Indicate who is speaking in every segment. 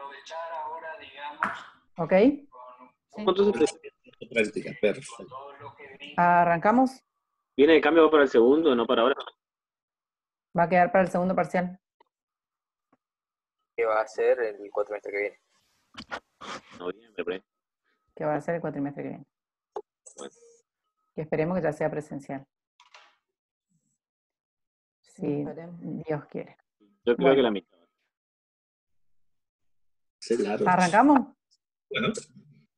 Speaker 1: aprovechar ahora, digamos. Ok.
Speaker 2: práctica, perfecto.
Speaker 1: ¿Arrancamos?
Speaker 2: ¿Viene de cambio para el segundo, no para ahora?
Speaker 1: Va a quedar para el segundo parcial.
Speaker 2: ¿Qué va a ser el cuatrimestre que viene? Noviembre.
Speaker 1: ¿Qué va a ser el cuatrimestre que viene? Que esperemos que ya sea presencial. Si Dios quiere.
Speaker 3: Yo creo que la mitad.
Speaker 2: ¿Arrancamos? Bueno.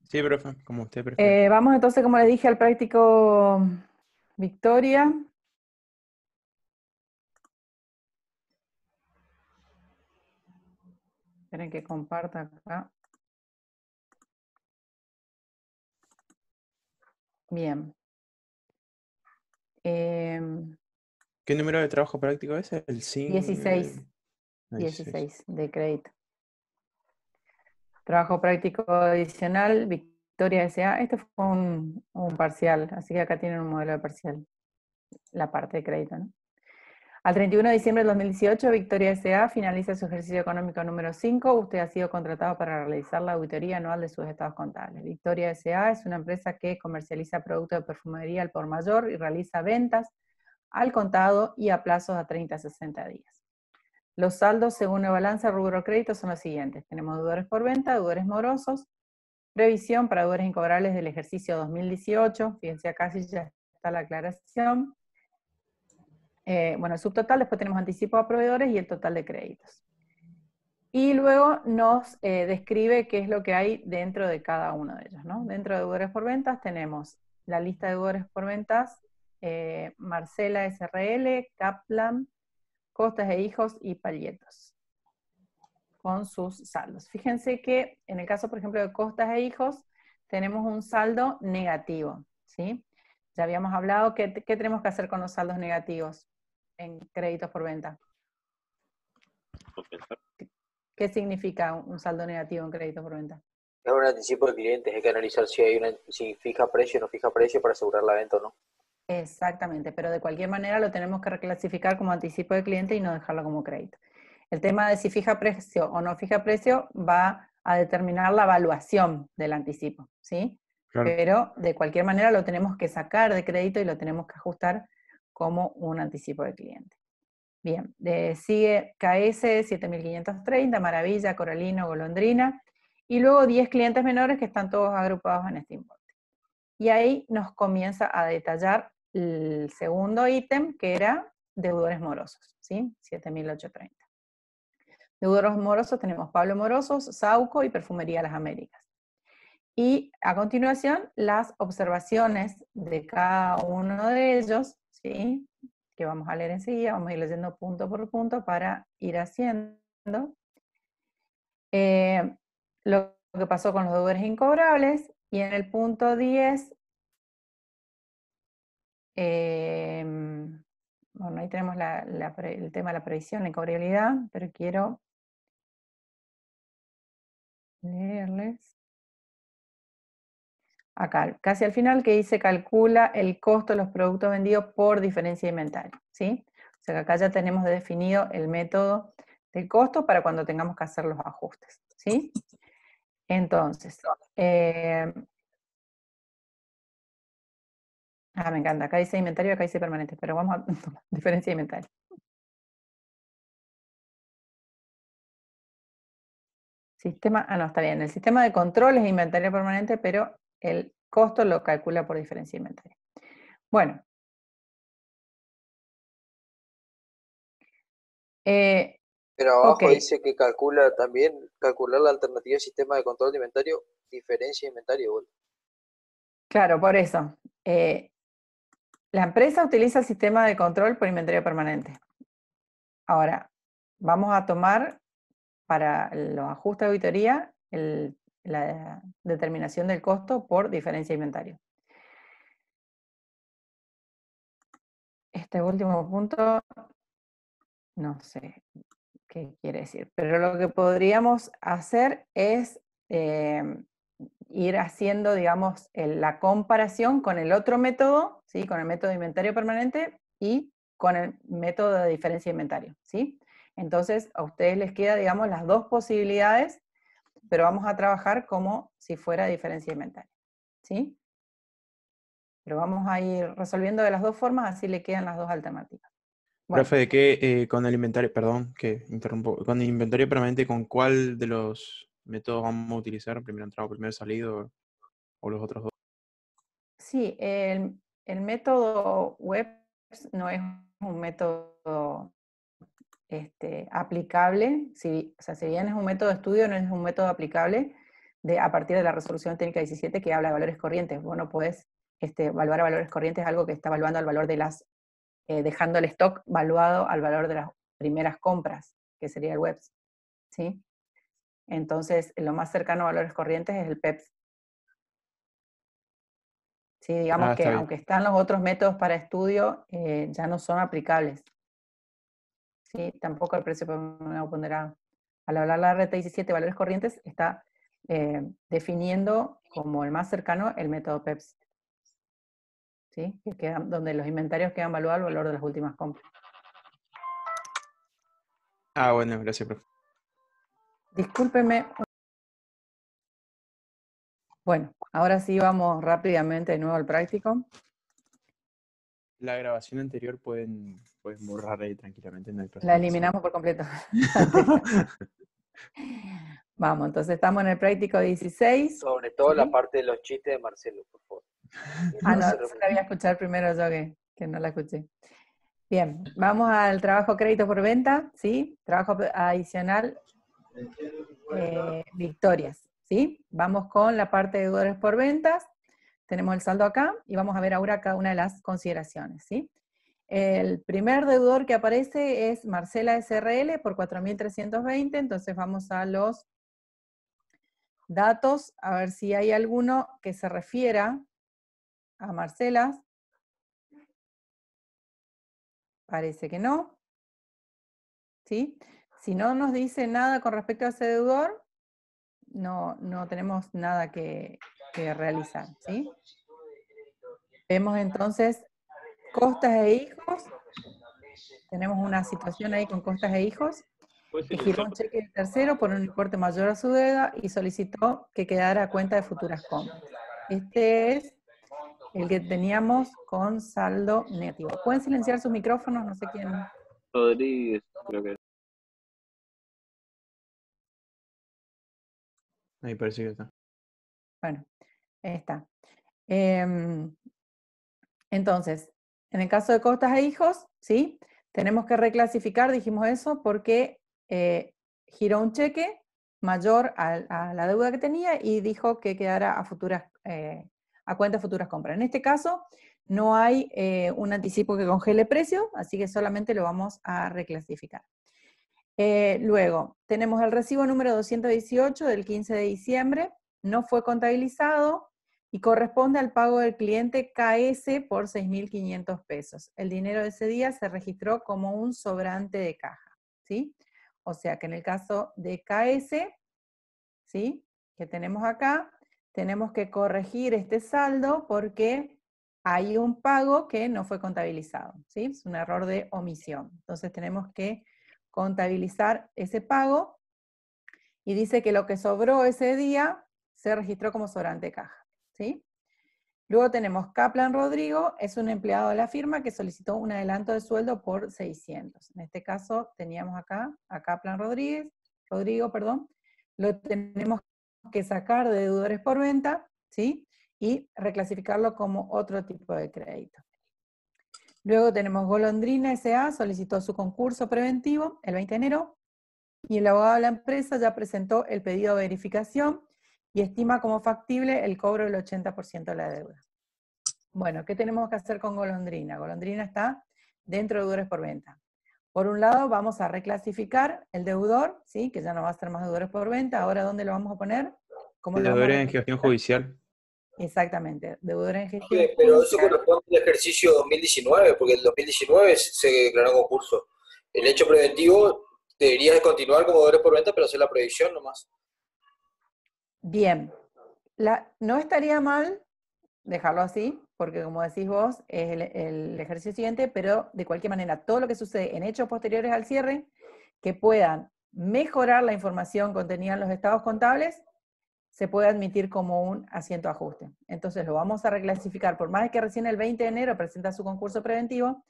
Speaker 2: Sí, profe, como usted
Speaker 1: eh, vamos entonces, como le dije, al práctico Victoria.
Speaker 3: Esperen que comparta acá.
Speaker 1: Bien. Em,
Speaker 2: ¿Qué número de trabajo práctico es? El 5. 16.
Speaker 1: 16 de crédito trabajo práctico adicional, Victoria S.A. Este fue un, parcial, así que acá tienen un modelo de parcial, la parte de crédito. Al 31 de diciembre de 2018, Victoria S.A. finaliza su ejercicio económico número 5. Usted ha sido contratado para realizar la auditoría anual de sus estados contables. Victoria S.A. es una empresa que comercializa productos de perfumería al por mayor y realiza ventas al contado y a plazos a 30 a 60 días. Los saldos según la balanza rubro crédito son los siguientes. Tenemos deudores por venta, deudores morosos, previsión para deudores incobrables del ejercicio 2018. Fíjense acá si ya está la aclaración. Eh, bueno, el subtotal, después tenemos anticipo a proveedores y el total de créditos. Y luego nos eh, describe qué es lo que hay dentro de cada uno de ellos. Dentro de deudores por ventas tenemos la lista de deudores por ventas, eh, Marcela SRL, Kaplan, costas e hijos y palietos con sus saldos. Fíjense que en el caso, por ejemplo, de costas e hijos, tenemos un saldo negativo, ¿sí? Ya habíamos hablado, ¿qué, tenemos que hacer con los saldos negativos en créditos por venta? ¿Qué significa un saldo negativo en créditos por venta?
Speaker 2: Es un anticipo de clientes, hay que analizar si hay una, si fija precio o no fija precio para asegurar la venta o no.
Speaker 1: Exactamente, pero de cualquier manera lo tenemos que reclasificar como anticipo de cliente y no dejarlo como crédito. El tema de si fija precio o no fija precio va a determinar la evaluación del anticipo, ¿sí? Pero de cualquier manera lo tenemos que sacar de crédito y lo tenemos que ajustar como un anticipo de cliente. Bien, eh, sigue KS 7530, Maravilla, Coralino, Golondrina, y luego 10 clientes menores que están todos agrupados en este importe. Y ahí nos comienza a detallar el segundo ítem, que era deudores morosos, ¿sí? 7830. Deudores morosos tenemos Pablo Morosos, Sauco y Perfumería Las Américas. Y a continuación, las observaciones de cada uno de ellos, ¿sí? que vamos a leer enseguida, vamos a ir leyendo punto por punto para ir haciendo. Eh, lo que pasó con los deudores incobrables, y en el punto 10, em, bueno, ahí tenemos el tema de la previsión, la incobrabilidad, pero quiero leerles. Acá, casi al final que dice calcula el costo de los productos vendidos por diferencia de inventario, ¿sí? O sea que acá ya tenemos definido el método de costo para cuando tengamos que hacer los ajustes, ¿sí? Entonces, eh, ah, me encanta. Acá dice inventario, acá dice permanente, pero vamos a
Speaker 3: diferencia de inventario.
Speaker 1: Sistema, ah, no, está bien. El sistema de control es inventario permanente, pero el costo lo calcula por diferencia de inventario. Bueno.
Speaker 3: Eh,
Speaker 2: pero abajo dice que calcula también, calcular la alternativa del sistema de control de inventario, diferencia de inventario.
Speaker 1: Claro, por eso. Eh, la empresa utiliza el sistema de control por inventario permanente. Ahora, vamos a tomar para los ajustes de auditoría la determinación del costo por diferencia de inventario. Este último punto, no sé, qué quiere decir. Pero lo que podríamos hacer es em, ir haciendo, digamos, la comparación con el otro método, ¿sí? con el método de inventario permanente y con el método de diferencia de inventario. ¿sí? Entonces, a ustedes les queda, digamos, las dos posibilidades, pero vamos a trabajar como si fuera diferencia de inventario. ¿sí? Pero vamos a ir resolviendo de las dos formas, así le quedan las dos alternativas.
Speaker 2: ¿de qué eh, con el inventario, perdón, que interrumpo, con el inventario permanente, con cuál de los métodos vamos a utilizar? ¿Primero entrado, primero salido o los otros dos?
Speaker 1: Sí, el, método web no es un método este, aplicable, si, o sea, si bien es un método de estudio, no es un método aplicable de, a partir de la resolución técnica 17 que habla de valores corrientes. Vos no podés este, evaluar a valores corrientes algo que está evaluando al valor de las eh, dejando el stock valuado al valor de las primeras compras, que sería el WEPS. ¿sí? Entonces, lo más cercano a valores corrientes es el PEPS. Sí, digamos ah, que aunque están los otros métodos para estudio, eh, ya no son aplicables. Sí, tampoco el precio ponderado. Al hablar la RT17 valores corrientes, está eh, definiendo como el más cercano el método PEPS. ¿sí? que quedan, donde los inventarios quedan valuados el valor de las últimas compras.
Speaker 2: Ah, bueno, gracias, profesor.
Speaker 1: Discúlpeme. Bueno, ahora sí vamos rápidamente de nuevo al práctico.
Speaker 2: La grabación anterior pueden, pueden borrar ahí tranquilamente. la eliminamos por completo.
Speaker 1: vamos, entonces estamos en el práctico 16.
Speaker 2: Sobre todo la parte de los chistes de Marcelo, por favor.
Speaker 1: Ah, no, se la voy a escuchar primero yo que, no la escuché. Bien, vamos al trabajo crédito por venta, ¿sí? Trabajo adicional, eh, victorias, ¿sí? Vamos con la parte de deudores por ventas. Tenemos el saldo acá y vamos a ver ahora cada una de las consideraciones, ¿sí? El primer deudor que aparece es Marcela SRL por 4.320, entonces vamos a los datos, a ver si hay alguno que se refiera a Marcelas. Parece que no. ¿Sí? Si no nos dice nada con respecto a ese deudor, no, no tenemos nada que, realizar. ¿sí? Vemos entonces costas e hijos. Tenemos una situación ahí con costas e hijos. Y pues un cheque de tercero por un importe mayor a su deuda y solicitó que quedara a cuenta de futuras compras. Este es el que teníamos con saldo negativo. ¿Pueden silenciar sus micrófonos? No sé quién.
Speaker 3: Rodríguez, creo que. Ahí parece que está. Bueno, ahí está.
Speaker 1: Em, entonces, en el caso de costas e hijos, ¿sí? Tenemos que reclasificar, dijimos eso, porque eh, giró un cheque mayor a, la deuda que tenía y dijo que quedara a futuras eh, a cuenta futuras compras. En este caso, no hay eh, un anticipo que congele precio, así que solamente lo vamos a reclasificar. Eh, luego, tenemos el recibo número 218 del 15 de diciembre, no fue contabilizado y corresponde al pago del cliente KS por 6.500 pesos. El dinero de ese día se registró como un sobrante de caja, ¿sí? O sea que en el caso de KS, ¿sí? Que tenemos acá, tenemos que corregir este saldo porque hay un pago que no fue contabilizado, ¿sí? Es un error de omisión. Entonces tenemos que contabilizar ese pago y dice que lo que sobró ese día se registró como sobrante caja, ¿sí? Luego tenemos Kaplan Rodrigo, es un empleado de la firma que solicitó un adelanto de sueldo por 600. En este caso teníamos acá a Kaplan Rodríguez, Rodrigo, perdón, lo tenemos que sacar de deudores por venta, ¿sí? Y reclasificarlo como otro tipo de crédito. Luego tenemos Golondrina S.A. solicitó su concurso preventivo el 20 de enero y el abogado de la empresa ya presentó el pedido de verificación y estima como factible el cobro del 80% de la deuda. Bueno, ¿qué tenemos que hacer con Golondrina? Golondrina está dentro de deudores por venta. Por un lado, vamos a reclasificar el deudor, ¿sí? que ya no va a ser más deudores por venta. Ahora, ¿dónde lo vamos a poner? ¿Cómo deudores
Speaker 2: en gestión judicial.
Speaker 1: Exactamente, deudores en gestión judicial.
Speaker 2: Pero eso corresponde al ejercicio 2019, porque el 2019 se declaró concurso. El hecho preventivo debería continuar como deudores por venta, pero hacer la prohibición nomás.
Speaker 1: Bien. no estaría mal dejarlo así, porque como decís vos, es el, ejercicio siguiente, pero de cualquier manera, todo lo que sucede en hechos posteriores al cierre, que puedan mejorar la información contenida en los estados contables, se puede admitir como un asiento ajuste. Entonces lo vamos a reclasificar, por más que recién el 20 de enero presenta su concurso preventivo,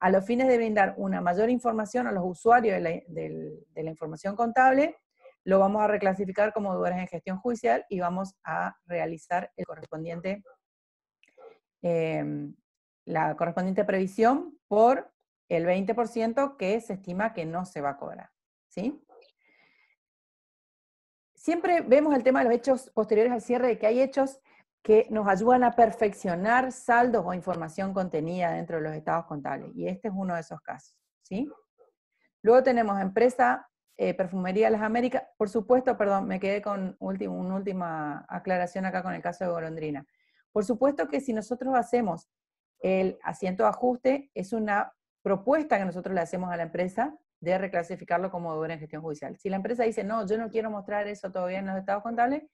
Speaker 1: a los fines de brindar una mayor información a los usuarios de la, información contable, lo vamos a reclasificar como dudas en gestión judicial y vamos a realizar el correspondiente Em, la correspondiente previsión por el 20% que se estima que no se va a cobrar. ¿sí? Siempre vemos el tema de los hechos posteriores al cierre, de que hay hechos que nos ayudan a perfeccionar saldos o información contenida dentro de los estados contables. Y este es uno de esos casos. ¿sí? Luego tenemos empresa eh, Perfumería de las Américas. Por supuesto, perdón, me quedé con último, una última aclaración acá con el caso de Golondrina. Por supuesto que si nosotros hacemos el asiento de ajuste, es una propuesta que nosotros le hacemos a la empresa de reclasificarlo como deuda en gestión judicial. Si la empresa dice, no, yo no quiero mostrar eso todavía en los estados contables,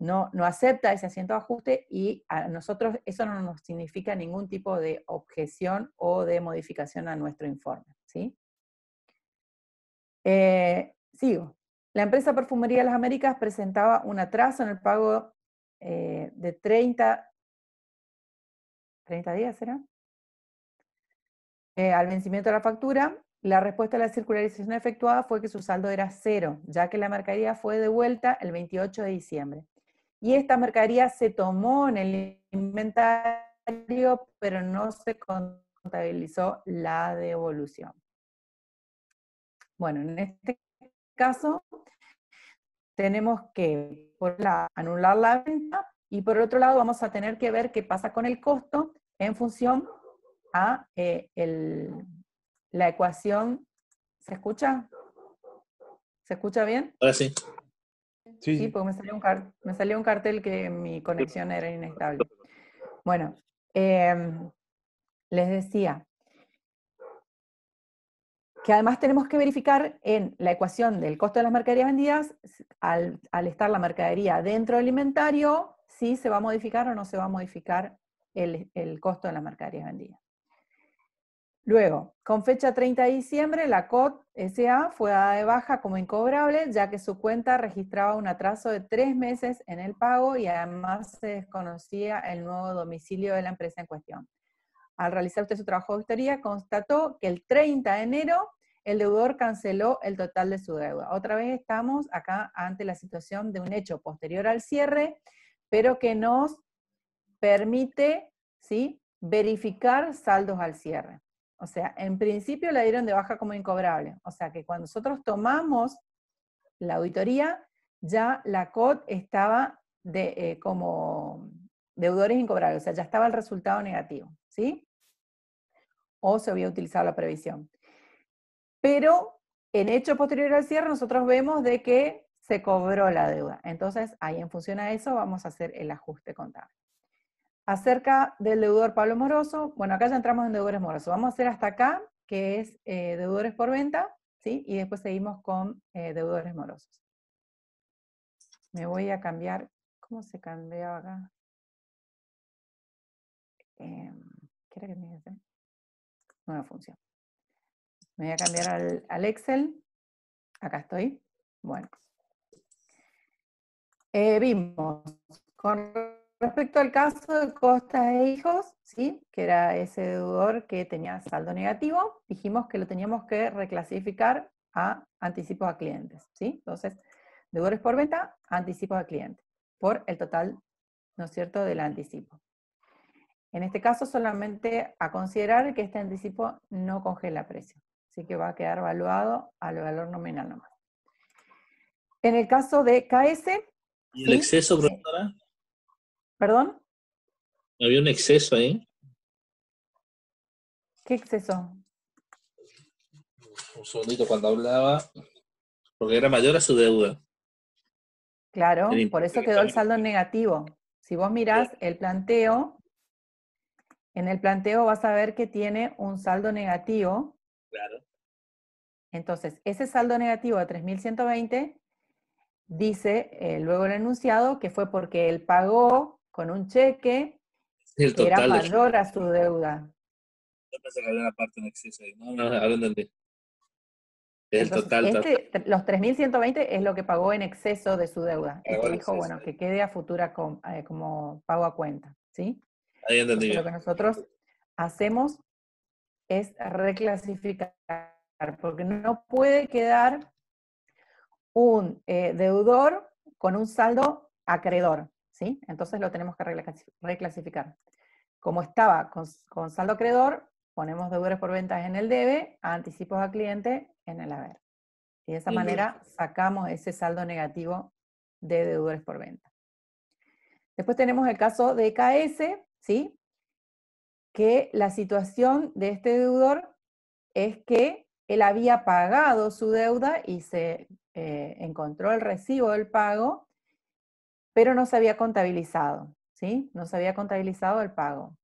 Speaker 1: no, no acepta ese asiento de ajuste y a nosotros eso no nos significa ningún tipo de objeción o de modificación a nuestro informe. ¿sí? Eh, sigo. La empresa Perfumería de las Américas presentaba un atraso en el pago eh, de 30, 30 días, ¿será? Eh, al vencimiento de la factura, la respuesta a la circularización efectuada fue que su saldo era cero, ya que la mercadería fue devuelta el 28 de diciembre. Y esta mercadería se tomó en el inventario, pero no se contabilizó la devolución. Bueno, en este caso, tenemos que, por anular la venta y por otro lado vamos a tener que ver qué pasa con el costo en función a eh, la ecuación. ¿Se escucha? ¿Se escucha bien? Ahora sí. Sí, sí porque me salió, un cartel, que mi conexión era inestable. Bueno, em, les decía, que además tenemos que verificar en la ecuación del costo de las mercaderías vendidas, al, estar la mercadería dentro del inventario, si se va a modificar o no se va a modificar el, el costo de las mercaderías vendidas. Luego, con fecha 30 de diciembre, la COT SA fue dada de baja como incobrable, ya que su cuenta registraba un atraso de tres meses en el pago y además se desconocía el nuevo domicilio de la empresa en cuestión al realizar usted su trabajo de auditoría, constató que el 30 de enero el deudor canceló el total de su deuda. Otra vez estamos acá ante la situación de un hecho posterior al cierre, pero que nos permite ¿sí? verificar saldos al cierre. O sea, en principio la dieron de baja como incobrable. O sea que cuando nosotros tomamos la auditoría, ya la COT estaba de, eh, como deudores incobrables, o sea, ya estaba el resultado negativo. ¿sí? O se había utilizado la previsión. Pero en hecho posterior al cierre nosotros vemos de que se cobró la deuda. Entonces, ahí en función a eso vamos a hacer el ajuste contable. Acerca del deudor Pablo Moroso, bueno, acá ya entramos en deudores morosos. Vamos a hacer hasta acá, que es eh, deudores por venta, ¿sí? Y después seguimos con eh, deudores morosos. Me voy a cambiar, ¿cómo se cambia acá?
Speaker 3: Em, ¿Qué que función.
Speaker 1: Me voy a cambiar al, Excel. Acá estoy. Bueno. Eh, vimos con respecto al caso de costa e Hijos, ¿sí? que era ese deudor que tenía saldo negativo, dijimos que lo teníamos que reclasificar a anticipos a clientes. ¿sí? Entonces, deudores por venta, anticipos a clientes, por el total, ¿no es cierto?, del anticipo. En este caso, solamente a considerar que este anticipo no congela precio, así que va a quedar valuado al valor nominal nomás. En el caso de KS...
Speaker 3: ¿Y el exceso, eh,
Speaker 1: profesora? ¿Perdón?
Speaker 3: Había un exceso ahí.
Speaker 1: ¿Qué exceso?
Speaker 2: Un segundito cuando hablaba, porque era mayor a su deuda.
Speaker 1: Claro, por eso quedó el saldo negativo. Si vos mirás el planteo, en el planteo vas a ver que tiene un saldo negativo. Claro. Entonces, ese saldo negativo de 3.120 dice eh, luego el enunciado que fue porque él pagó con un cheque que era mayor a su deuda. No
Speaker 3: pensé que había una parte en exceso ahí. No, no, Es el total. Este,
Speaker 1: los 3.120 es lo que pagó en exceso de su deuda. Él este dijo, bueno, que quede a futura eh, como pago a cuenta, ¿sí?
Speaker 3: Lo que
Speaker 1: nosotros hacemos es reclasificar, porque no puede quedar un eh, deudor con un saldo acreedor, ¿sí? Entonces lo tenemos que reclasificar. Como estaba con, saldo acreedor, ponemos deudores por ventas en el debe, anticipos a cliente en el haber. Y de esa manera sacamos ese saldo negativo de deudores por ventas. Después tenemos el caso de e KS, ¿sí? Que la situación de este deudor es que él había pagado su deuda y se eh, encontró el recibo del pago, pero no se había contabilizado, ¿sí? No se había contabilizado el pago.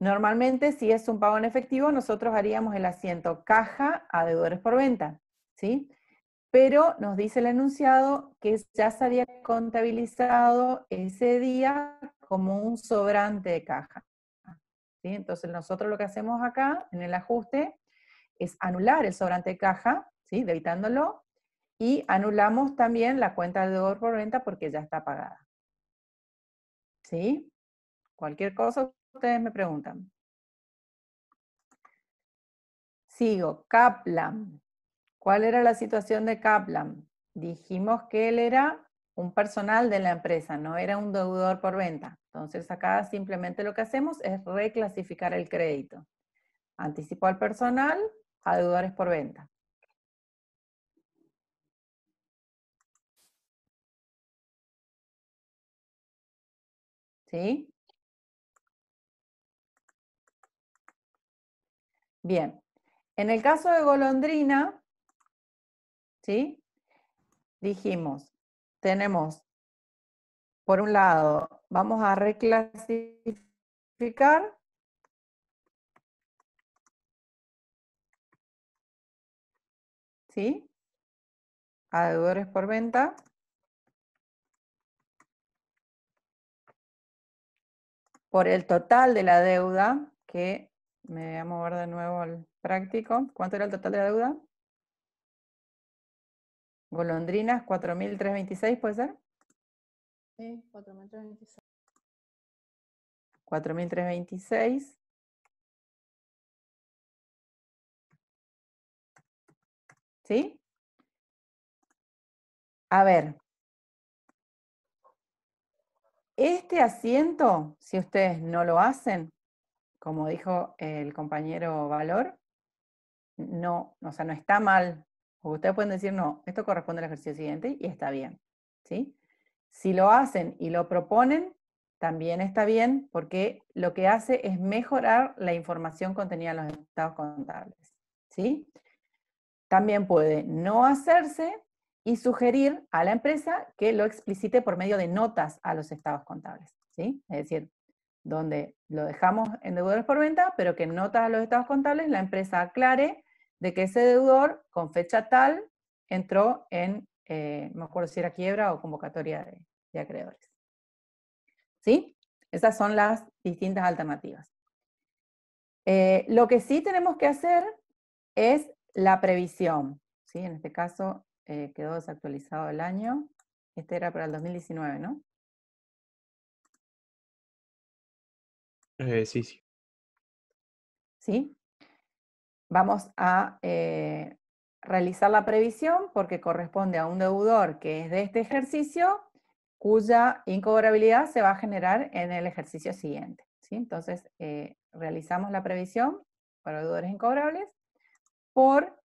Speaker 1: Normalmente, si es un pago en efectivo, nosotros haríamos el asiento caja a deudores por venta, ¿sí? Pero nos dice el enunciado que ya se había contabilizado ese día como un sobrante de caja. ¿sí? Entonces nosotros lo que hacemos acá en el ajuste es anular el sobrante de caja, ¿sí? debitándolo, y anulamos también la cuenta de deudor por renta porque ya está pagada. ¿Sí? Cualquier cosa ustedes me preguntan. Sigo, Kaplan. ¿Cuál era la situación de Kaplan? Dijimos que él era un personal de la empresa, no era un deudor por venta. Entonces acá simplemente lo que hacemos es reclasificar el crédito. Anticipo al personal a deudores por venta. ¿Sí? Bien. En el caso de golondrina, ¿sí? Dijimos, tenemos, por un lado, vamos a reclasificar.
Speaker 3: ¿Sí? A deudores
Speaker 1: por venta. Por el total de la deuda, que me voy a mover de nuevo al práctico. ¿Cuánto era el total de la deuda? Golondrinas 4326, ¿puede ser? Sí, 4326.
Speaker 3: 4326. ¿Sí?
Speaker 1: A ver. Este asiento, si ustedes no lo hacen, como dijo el compañero Valor, no, o sea, no está mal o ustedes pueden decir, no, esto corresponde al ejercicio siguiente y está bien. Si lo hacen y lo proponen, también está bien porque lo que hace es mejorar la información contenida en los estados contables. ¿sí? También puede no hacerse y sugerir a la empresa que lo explicite por medio de notas a los estados contables. ¿sí? Es decir, donde lo dejamos en deudores por venta, pero que en notas a los estados contables la empresa aclare de que ese deudor, con fecha tal, entró en, eh, no me acuerdo si era quiebra o convocatoria de, acreedores. ¿Sí? Esas son las distintas alternativas. Eh, lo que sí tenemos que hacer es la previsión. ¿sí? En este caso eh, quedó desactualizado el año. Este era para el 2019, ¿no? sí, sí. ¿Sí? vamos a eh, realizar la previsión porque corresponde a un deudor que es de este ejercicio cuya incobrabilidad se va a generar en el ejercicio siguiente. Entonces, eh, realizamos la previsión para deudores incobrables por,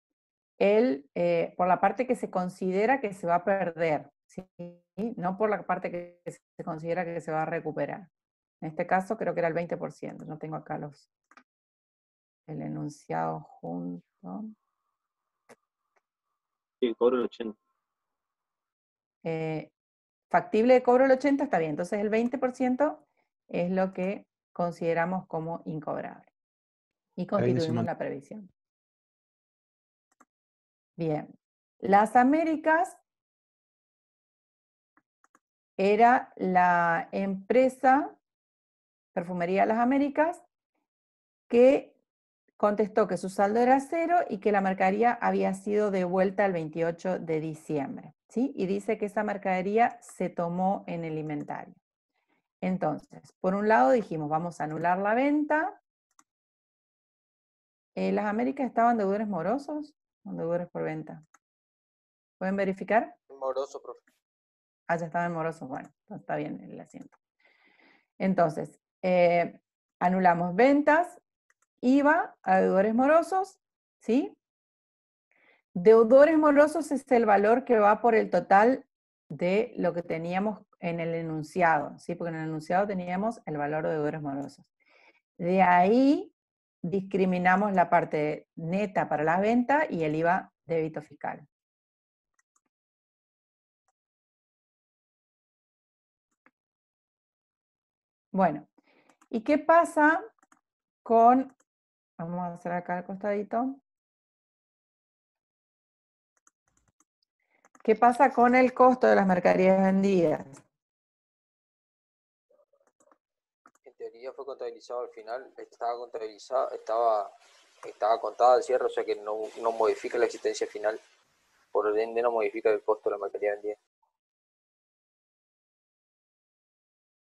Speaker 1: el, eh, por la parte que se considera que se va a perder, no por la parte que se considera que se va a recuperar. En este caso creo que era el 20%, no tengo acá los, el enunciado junto.
Speaker 2: Sí, cobro el 80.
Speaker 1: Eh, factible de cobro el 80 está bien, entonces el 20% es lo que consideramos como incobrable. Y constituimos la previsión. Bien, las Américas era la empresa Perfumería Las Américas que contestó que su saldo era cero y que la mercadería había sido devuelta el 28 de diciembre. ¿sí? Y dice que esa mercadería se tomó en el inventario. Entonces, por un lado dijimos, vamos a anular la venta. Eh, ¿Las Américas estaban deudores morosos deudores por venta? ¿Pueden verificar? Moroso, profe. Ah, ya estaban morosos. Bueno, está bien el asiento. Entonces, eh, anulamos ventas, IVA a deudores morosos, ¿sí? Deudores morosos es el valor que va por el total de lo que teníamos en el enunciado, ¿sí? Porque en el enunciado teníamos el valor de deudores morosos. De ahí discriminamos la parte neta para la venta y el IVA débito fiscal. Bueno, ¿y qué pasa con Vamos a hacer acá al costadito. ¿Qué pasa con el costo de las mercaderías vendidas?
Speaker 2: En teoría fue contabilizado al final, estaba contabilizado, estaba, estaba contada al cierre, o sea que no, modifica la existencia final, por ende no modifica el costo de la mercadería vendida.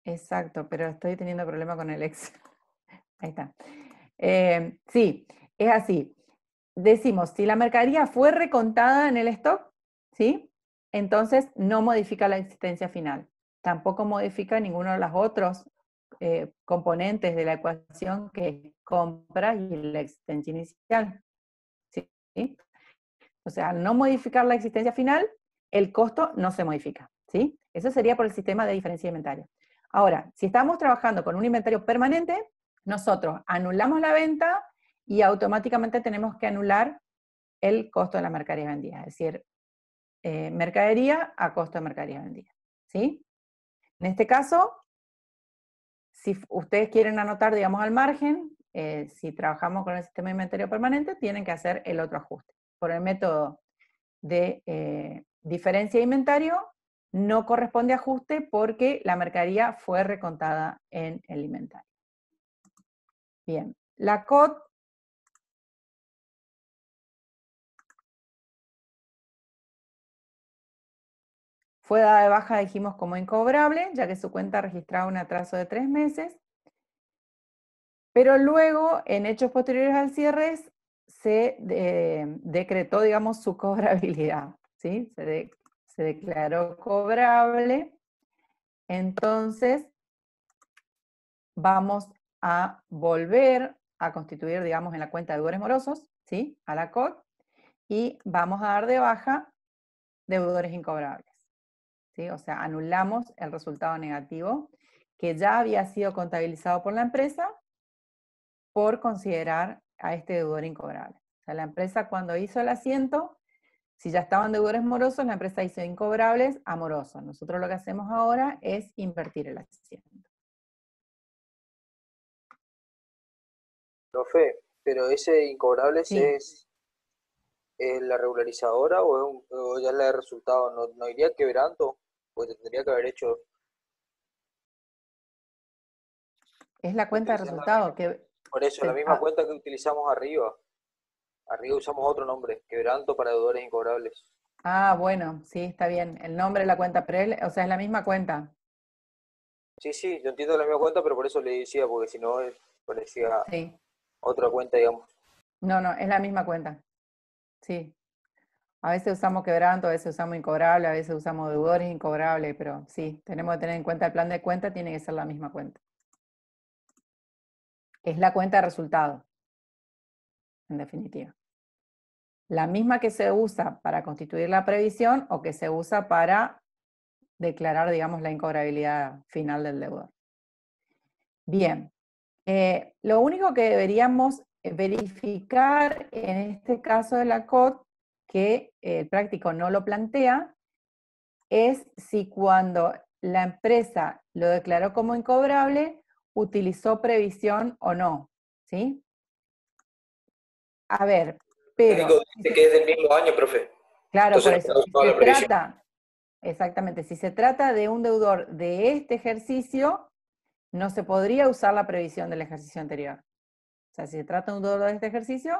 Speaker 1: Exacto, pero estoy teniendo problema con el Excel. Ahí está. Eh, sí, es así. Decimos, si la mercadería fue recontada en el stock, ¿sí? Entonces no modifica la existencia final. Tampoco modifica ninguno de los otros eh, componentes de la ecuación que compra y la existencia inicial. ¿sí? O sea, no modificar la existencia final, el costo no se modifica. ¿sí? Eso sería por el sistema de diferencia inventario. Ahora, si estamos trabajando con un inventario permanente, nosotros anulamos la venta y automáticamente tenemos que anular el costo de la mercadería vendida, es decir, eh, mercadería a costo de mercadería vendida. ¿sí? En este caso, si ustedes quieren anotar, digamos, al margen, eh, si trabajamos con el sistema de inventario permanente, tienen que hacer el otro ajuste. Por el método de eh, diferencia de inventario, no corresponde ajuste porque la mercadería fue recontada en el inventario. Bien, la COT fue dada de baja, dijimos, como incobrable, ya que su cuenta registraba un atraso de tres meses. Pero luego, en hechos posteriores al cierre, se eh, decretó, digamos, su cobrabilidad. ¿sí? Se, se declaró cobrable. Entonces, vamos a volver a constituir, digamos, en la cuenta de deudores morosos, ¿sí? A la COT, y vamos a dar de baja deudores incobrables, ¿sí? O sea, anulamos el resultado negativo que ya había sido contabilizado por la empresa por considerar a este deudor incobrable. O sea, la empresa cuando hizo el asiento, si ya estaban deudores morosos, la empresa hizo incobrables a morosos. Nosotros lo que hacemos ahora es invertir el asiento.
Speaker 2: Profe, pero ese incobrables es, la regularizadora o, ya es la de resultados. no, no iría quebrando, pues tendría que haber hecho.
Speaker 1: Es la cuenta de resultados.
Speaker 2: Por eso, la misma ah. cuenta que utilizamos arriba. Arriba usamos otro nombre, quebranto para deudores incobrables.
Speaker 1: Ah, bueno, sí, está bien. El nombre de la cuenta, pero o sea, es la misma cuenta.
Speaker 2: Sí, sí, yo entiendo la misma cuenta, pero por eso le decía, porque si no eh, parecía... Sí otra cuenta, digamos.
Speaker 1: No, no, es la misma cuenta. Sí. A veces usamos quebranto, a veces usamos incobrable, a veces usamos deudores incobrable, pero sí, tenemos que tener en cuenta el plan de cuenta, tiene que ser la misma cuenta. Es la cuenta de resultado, en definitiva. La misma que se usa para constituir la previsión o que se usa para declarar, digamos, la incobrabilidad final del deudor. Bien, eh, lo único que deberíamos eh, verificar en este caso de la COT, que el práctico no lo plantea, es si cuando la empresa lo declaró como incobrable, utilizó previsión o no. ¿Sí? A ver, pero...
Speaker 2: Dice que del mismo año, profe.
Speaker 1: Claro, por eso. se trata, exactamente, si se trata de un deudor de este ejercicio, no se podría usar la previsión del ejercicio anterior. O sea, si se trata de un dolor de este ejercicio,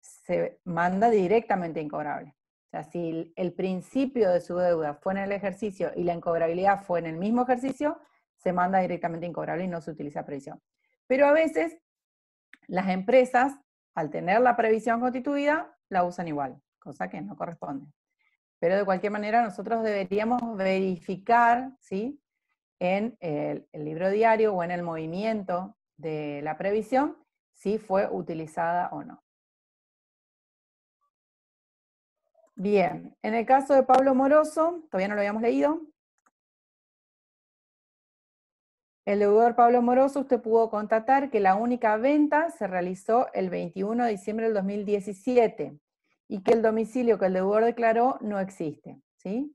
Speaker 1: se manda directamente incobrable. O sea, si el principio de su deuda fue en el ejercicio y la incobrabilidad fue en el mismo ejercicio, se manda directamente incobrable y no se utiliza previsión. Pero a veces las empresas, al tener la previsión constituida, la usan igual, cosa que no corresponde. Pero de cualquier manera nosotros deberíamos verificar, ¿sí? en el, libro diario o en el movimiento de la previsión, si fue utilizada o no. Bien, en el caso de Pablo Moroso, todavía no lo habíamos leído. El deudor Pablo Moroso, usted pudo constatar que la única venta se realizó el 21 de diciembre del 2017 y que el domicilio que el deudor declaró no existe. ¿sí?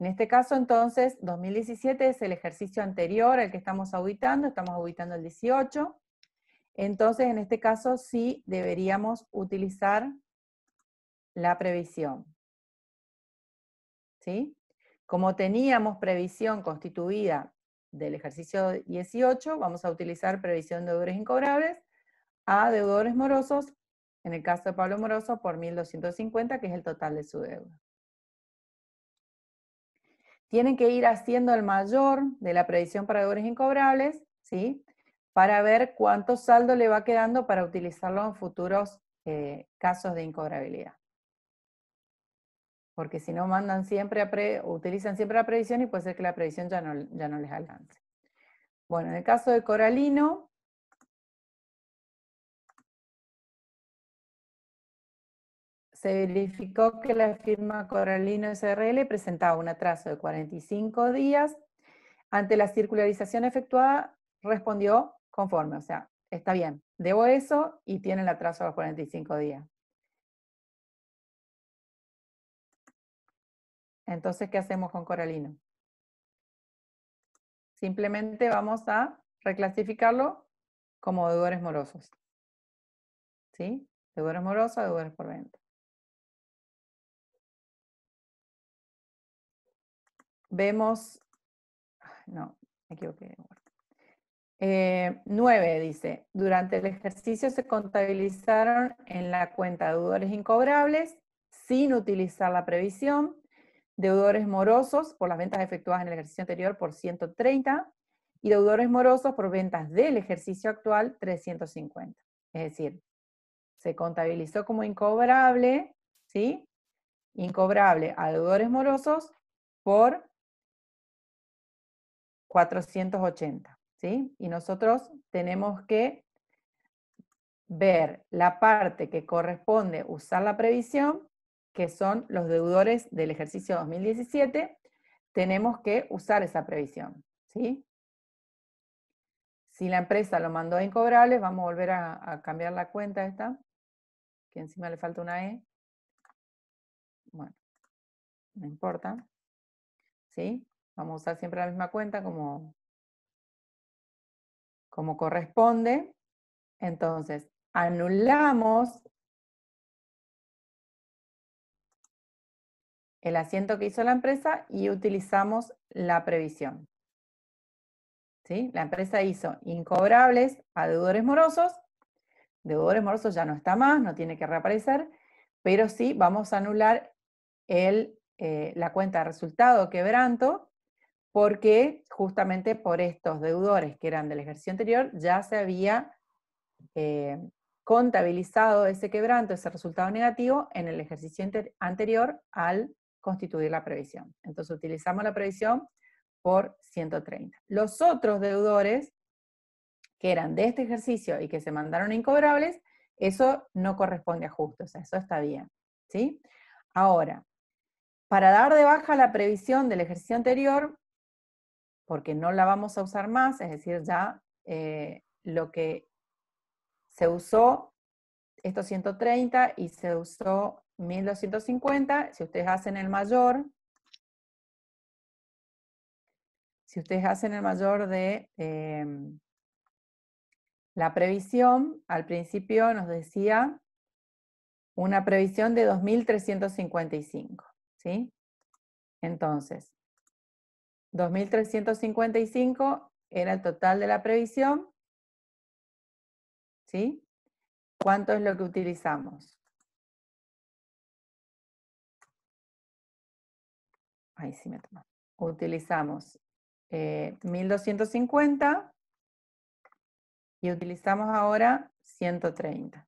Speaker 1: En este caso, entonces, 2017 es el ejercicio anterior al que estamos auditando, estamos auditando el 18. Entonces, en este caso, sí deberíamos utilizar la previsión. ¿Sí? Como teníamos previsión constituida del ejercicio 18, vamos a utilizar previsión de deudores incobrables a deudores morosos, en el caso de Pablo Moroso, por 1.250, que es el total de su deuda tienen que ir haciendo el mayor de la previsión para deudores incobrables, ¿sí? Para ver cuánto saldo le va quedando para utilizarlo en futuros eh, casos de incobrabilidad. Porque si no, mandan siempre a pre, utilizan siempre la previsión, y puede ser que la previsión ya no, ya no les alcance. Bueno, en el caso de Coralino, se verificó que la firma Coralino SRL presentaba un atraso de 45 días. Ante la circularización efectuada, respondió conforme, o sea, está bien, debo eso y tiene el atraso de
Speaker 3: 45 días.
Speaker 1: Entonces, ¿qué hacemos con Coralino? Simplemente vamos a reclasificarlo como deudores morosos. ¿Sí?
Speaker 3: Deudores morosos, deudores por venta.
Speaker 1: vemos, no, me equivoqué. Eh, 9 dice, durante el ejercicio se contabilizaron en la cuenta deudores incobrables sin utilizar la previsión, deudores morosos por las ventas efectuadas en el ejercicio anterior por 130 y deudores morosos por ventas del ejercicio actual 350. Es decir, se contabilizó como incobrable, ¿sí? Incobrable a deudores morosos por 480, ¿sí? Y nosotros tenemos que ver la parte que corresponde usar la previsión, que son los deudores del ejercicio 2017, tenemos que usar esa previsión, ¿sí? Si la empresa lo mandó a incobrables, vamos a volver a, a cambiar la cuenta esta, que encima le falta una E. Bueno, no importa, ¿sí? Vamos a usar siempre la misma cuenta como, como corresponde. Entonces, anulamos
Speaker 3: el asiento que hizo
Speaker 1: la empresa y utilizamos la previsión. ¿Sí? La empresa hizo incobrables a deudores morosos. Deudores morosos ya no está más, no tiene que reaparecer, pero sí vamos a anular eh, la cuenta de resultado quebranto porque justamente por estos deudores que eran del ejercicio anterior ya se había eh, contabilizado ese quebranto, ese resultado negativo en el ejercicio anterior al constituir la previsión. Entonces utilizamos la previsión por 130. Los otros deudores que eran de este ejercicio y que se mandaron incobrables, eso no corresponde a justos, eso está bien. ¿sí? Ahora, para dar de baja la previsión del ejercicio anterior, porque no la vamos a usar más, es decir, ya eh, lo que se usó, estos 130 y se usó 1250, si ustedes hacen el mayor, si ustedes hacen el mayor de em, la previsión, al principio nos decía una previsión de 2.355, ¿sí? Entonces, 2.355 era el total de la previsión. ¿Cuánto es lo que
Speaker 3: utilizamos?
Speaker 1: Ahí sí me tomo. Utilizamos 1.250 eh, y utilizamos ahora 130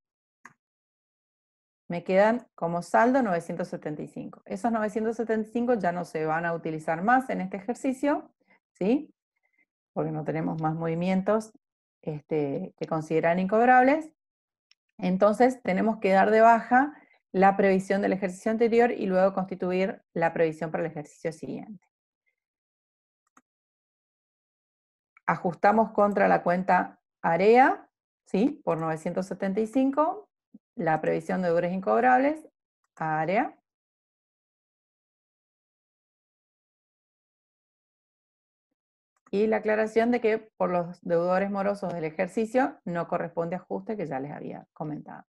Speaker 1: me quedan como saldo 975. Esos 975 ya no se van a utilizar más en este ejercicio, ¿sí? Porque no tenemos más movimientos este, que consideran incobrables. Entonces tenemos que dar de baja la previsión del ejercicio anterior y luego constituir la previsión para el ejercicio siguiente. Ajustamos contra la cuenta área, ¿sí? Por 975, la previsión de deudores incobrables, área. Y la aclaración de que por los deudores morosos del ejercicio no corresponde ajuste que ya les había comentado.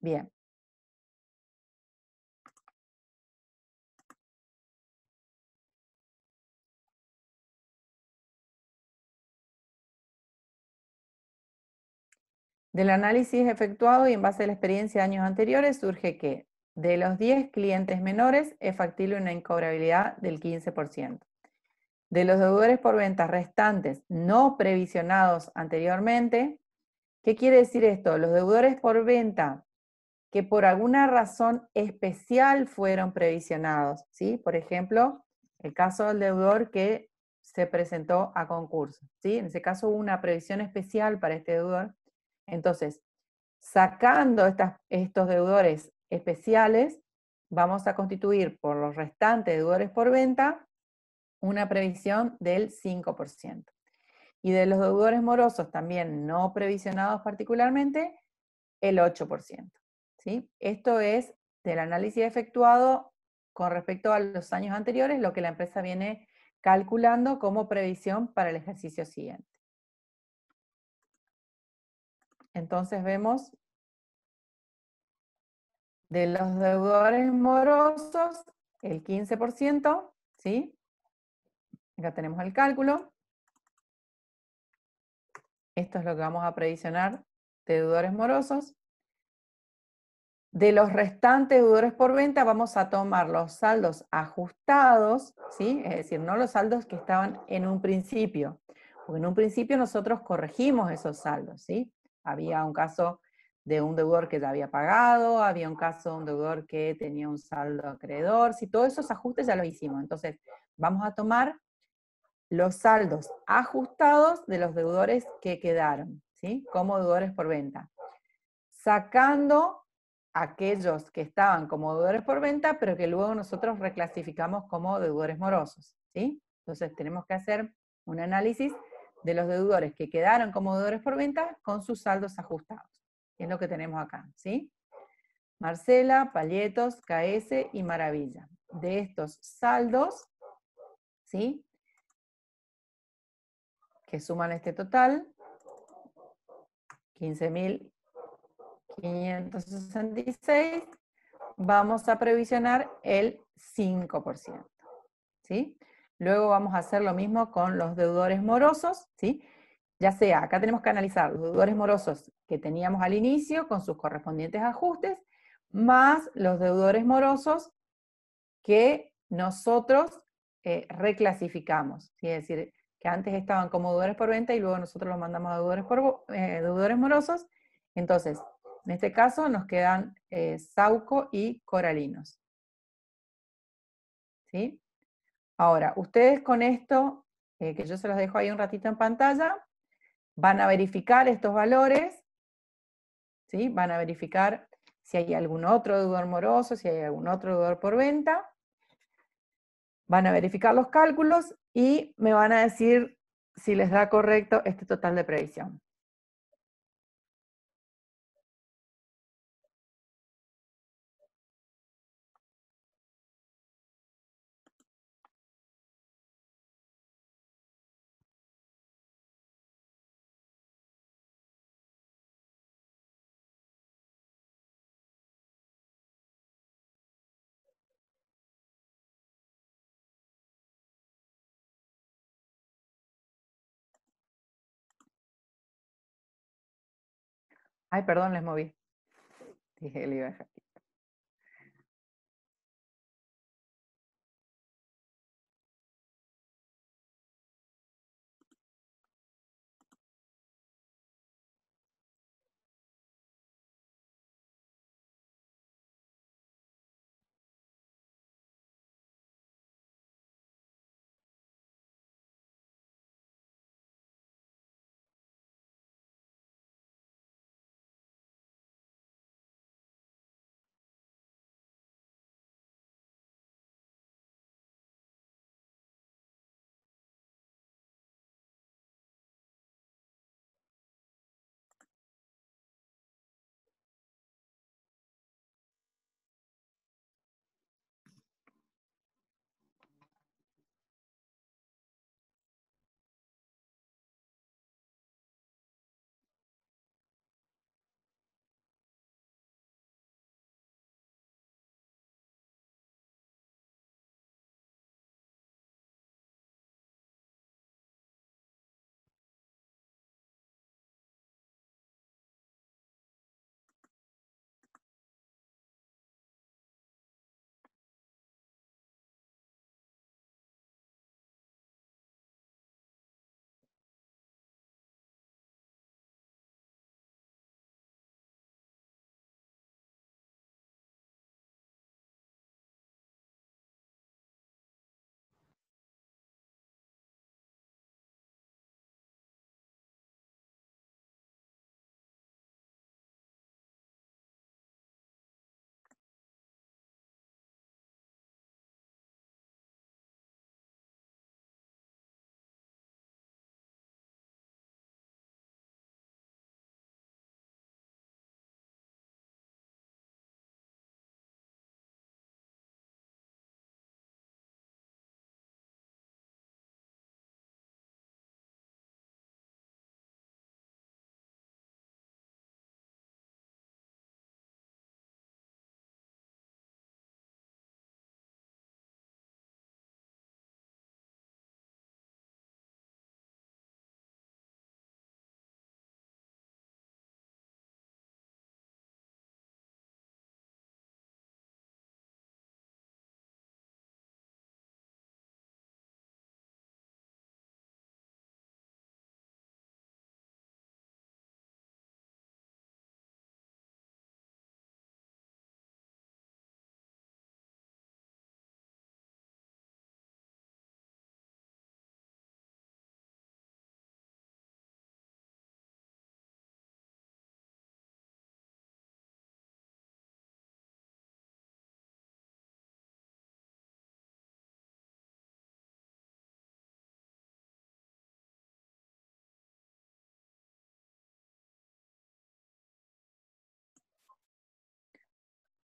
Speaker 1: Bien. Del análisis efectuado y en base a la experiencia de años anteriores surge que de los 10 clientes menores es factible una incobrabilidad del 15%. De los deudores por ventas restantes no previsionados anteriormente, ¿qué quiere decir esto? Los deudores por venta que por alguna razón especial fueron previsionados, ¿sí? Por ejemplo, el caso del deudor que se presentó a concurso, ¿sí? En ese caso hubo una previsión especial para este deudor entonces, sacando estos deudores especiales, vamos a constituir por los restantes deudores por venta una previsión del 5%. Y de los deudores morosos también no previsionados particularmente, el 8%. ¿sí? Esto es del análisis efectuado con respecto a los años anteriores, lo que la empresa viene calculando como previsión para el ejercicio siguiente. Entonces vemos de los deudores morosos, el 15%, ¿sí? Acá tenemos el cálculo. Esto es lo que vamos a previsionar de deudores morosos. De los restantes deudores por venta vamos a tomar los saldos ajustados, ¿sí? es decir, no los saldos que estaban en un principio, porque en un principio nosotros corregimos esos saldos, ¿sí? Había un caso de un deudor que ya había pagado, había un ah, caso de un deudor que tenía un saldo acreedor, si todos esos ajustes ya los hicimos. Entonces, vamos a tomar los saldos ajustados de los deudores que quedaron, ¿sí? Como deudores por venta. Sacando aquellos que estaban como deudores por venta, pero que luego nosotros reclasificamos como deudores morosos, ¿sí? Entonces, tenemos que hacer un análisis de los deudores que quedaron como deudores por venta con sus saldos ajustados. Que es lo que tenemos acá, ¿sí? Marcela, Palletos, KS y Maravilla. De estos saldos, ¿sí? Que suman este total, 15.566, vamos a previsionar el 5%, ¿sí? Luego vamos a hacer lo mismo con los deudores morosos, ¿sí? Ya sea, acá tenemos que analizar los deudores morosos que teníamos al inicio con sus correspondientes ajustes, más los deudores morosos que nosotros eh, reclasificamos. Es decir, que antes estaban como deudores por venta y luego nosotros los mandamos a deudores, eh, deudores morosos. Entonces, en este caso nos quedan eh, Sauco y Coralinos. ¿Sí? Ahora, ustedes con esto, eh, que yo se los dejo ahí un ratito en pantalla, van a verificar estos valores, van a verificar si hay algún otro deudor moroso, si hay algún otro deudor por venta, van a verificar los cálculos y me van a decir si les da correcto este total de previsión.
Speaker 3: Ay, perdón, les moví. Dije, le iba a dejar aquí.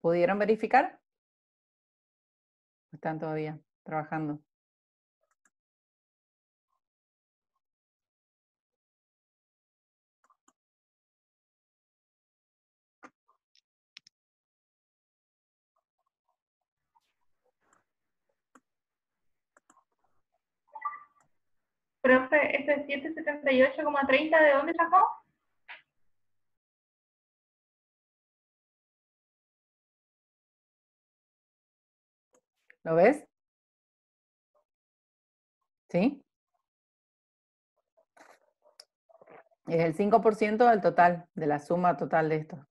Speaker 3: ¿Pudieron verificar? Están todavía trabajando. Profe, ¿este 778,30, ¿de dónde sacó? ¿Lo ves?
Speaker 1: ¿Sí? Es el 5% del total, de la suma total de esto.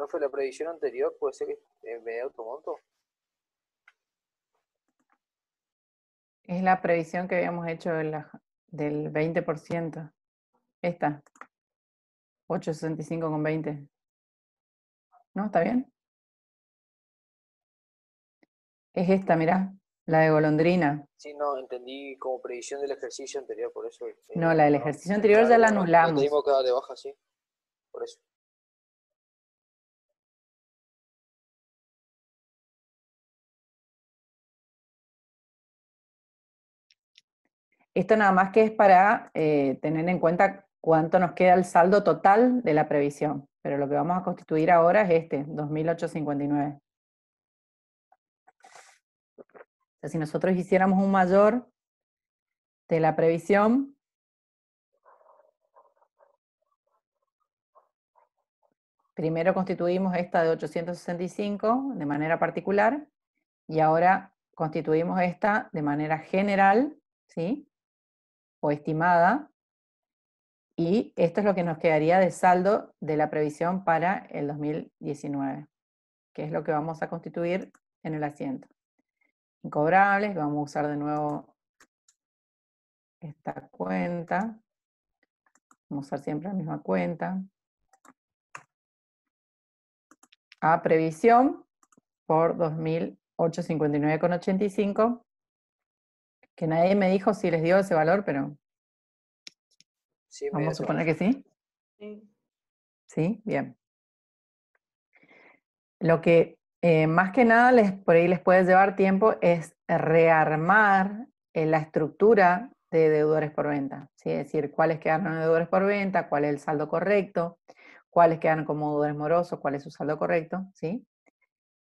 Speaker 2: ¿No fue la previsión anterior puede ser que eh, me dé otro monto.
Speaker 1: Es la previsión que habíamos hecho de la, del 20%. Esta. 8.65 con 20.
Speaker 3: ¿No? ¿Está bien? Es esta, mirá,
Speaker 1: la de golondrina.
Speaker 2: Sí, no, entendí como previsión del ejercicio anterior, por eso. Eh, no, la del ejercicio anterior ya la anulamos. La que dar de baja, sí. Por eso.
Speaker 1: Esto nada más que es para eh, tener en cuenta cuánto nos queda el saldo total de la previsión, pero lo que vamos a constituir ahora es este, 2.859. si nosotros hiciéramos un mayor de la previsión, primero constituimos esta de 865 de manera particular, y ahora constituimos esta de manera general, ¿sí? o estimada. Y esto es lo que nos quedaría de saldo de la previsión para el 2019, que es lo que vamos a constituir en el asiento. Incobrables, vamos a usar de nuevo esta cuenta. Vamos a usar siempre la misma cuenta. A previsión por 2.859,85 que nadie me dijo si les dio ese valor, pero
Speaker 3: vamos a suponer que
Speaker 1: sí. Sí. bien. Lo que eh, más que nada les, por ahí les puede llevar tiempo es rearmar eh, la estructura de deudores por venta. Es decir, cuáles quedaron deudores por venta, cuál es el saldo correcto, cuáles quedan como deudores morosos, cuál es su saldo correcto. ¿sí?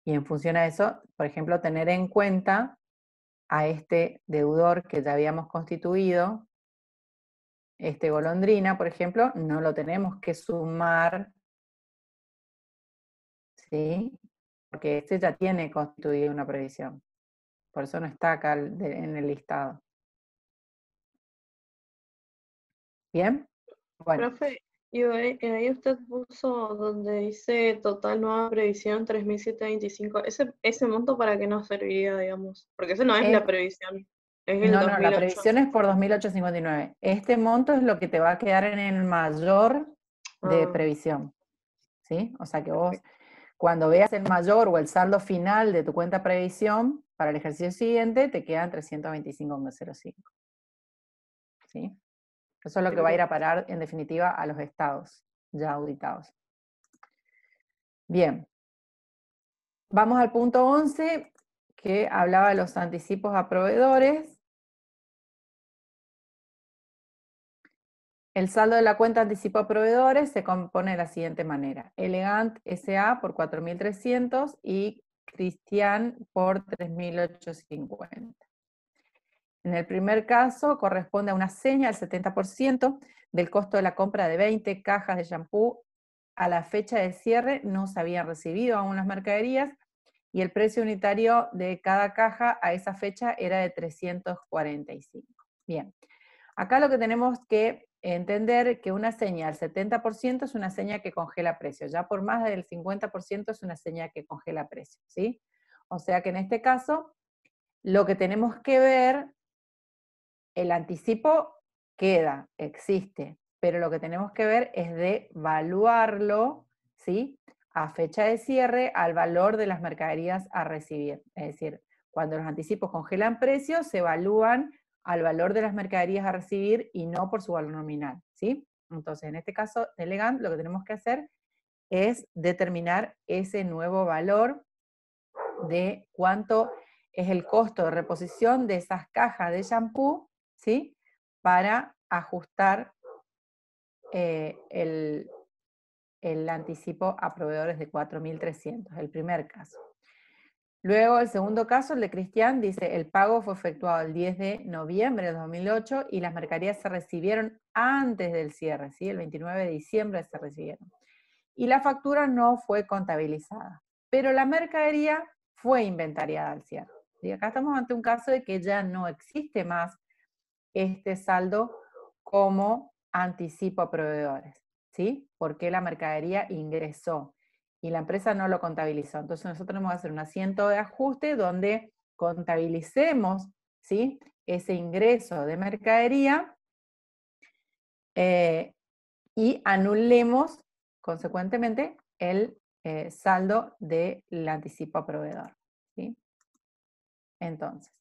Speaker 1: Y en función a eso, por ejemplo, tener en cuenta a este deudor que ya habíamos constituido, este golondrina, por ejemplo, no lo tenemos que sumar, ¿sí? Porque este ya tiene constituida una previsión. Por eso no está acá en el listado. ¿Bien? Bueno.
Speaker 2: Y ahí, usted puso donde dice total nueva previsión 3.725. Ese, ese monto para qué nos serviría, digamos, porque ese no es la previsión. no, no, la previsión
Speaker 1: es por 2.859. Este monto es lo que te va a quedar en el mayor de ah. previsión. ¿Sí? O sea que vos, cuando veas el mayor o el saldo final de tu cuenta previsión para el ejercicio siguiente, te quedan 325,05. ¿Sí? Eso es lo que va a ir a parar, en definitiva, a los estados ya auditados. Bien. Vamos al punto 11, que hablaba de los anticipos a proveedores. El saldo de la cuenta anticipo a proveedores se compone de la siguiente manera. Elegant SA por 4.300 y Cristian por 3.850. En el primer caso corresponde a una seña del 70% del costo de la compra de 20 cajas de shampoo a la fecha de cierre, no se habían recibido aún las mercaderías y el precio unitario de cada caja a esa fecha era de 345. Bien, acá lo que tenemos que entender que una seña al 70% es una seña que congela precios, ya por más del 50% es una seña que congela precios. ¿sí? O sea que en este caso, lo que tenemos que ver el anticipo queda, existe, pero lo que tenemos que ver es de evaluarlo ¿sí? A fecha de cierre, al valor de las mercaderías a recibir. Es decir, cuando los anticipos congelan precios, se evalúan al valor de las mercaderías a recibir y no por su valor nominal, ¿sí? Entonces, en este caso de Elegant, lo que tenemos que hacer es determinar ese nuevo valor de cuánto es el costo de reposición de esas cajas de shampoo ¿sí? Para ajustar eh, el, anticipo a proveedores de 4.300, el primer caso. Luego, el segundo caso, el de Cristian, dice, el pago fue efectuado el 10 de noviembre de 2008 y las mercaderías se recibieron antes del cierre, ¿sí? el 29 de diciembre se recibieron. Y la factura no fue contabilizada, pero la mercadería fue inventariada al cierre. Y acá estamos ante un caso de que ya no existe más este saldo como anticipo a proveedores, ¿sí? Porque la mercadería ingresó y la empresa no lo contabilizó. Entonces nosotros vamos a hacer un asiento de ajuste donde contabilicemos, ¿sí? Ese ingreso de mercadería eh, y anulemos, consecuentemente, el eh, saldo del anticipo a proveedor, ¿sí?
Speaker 3: Entonces,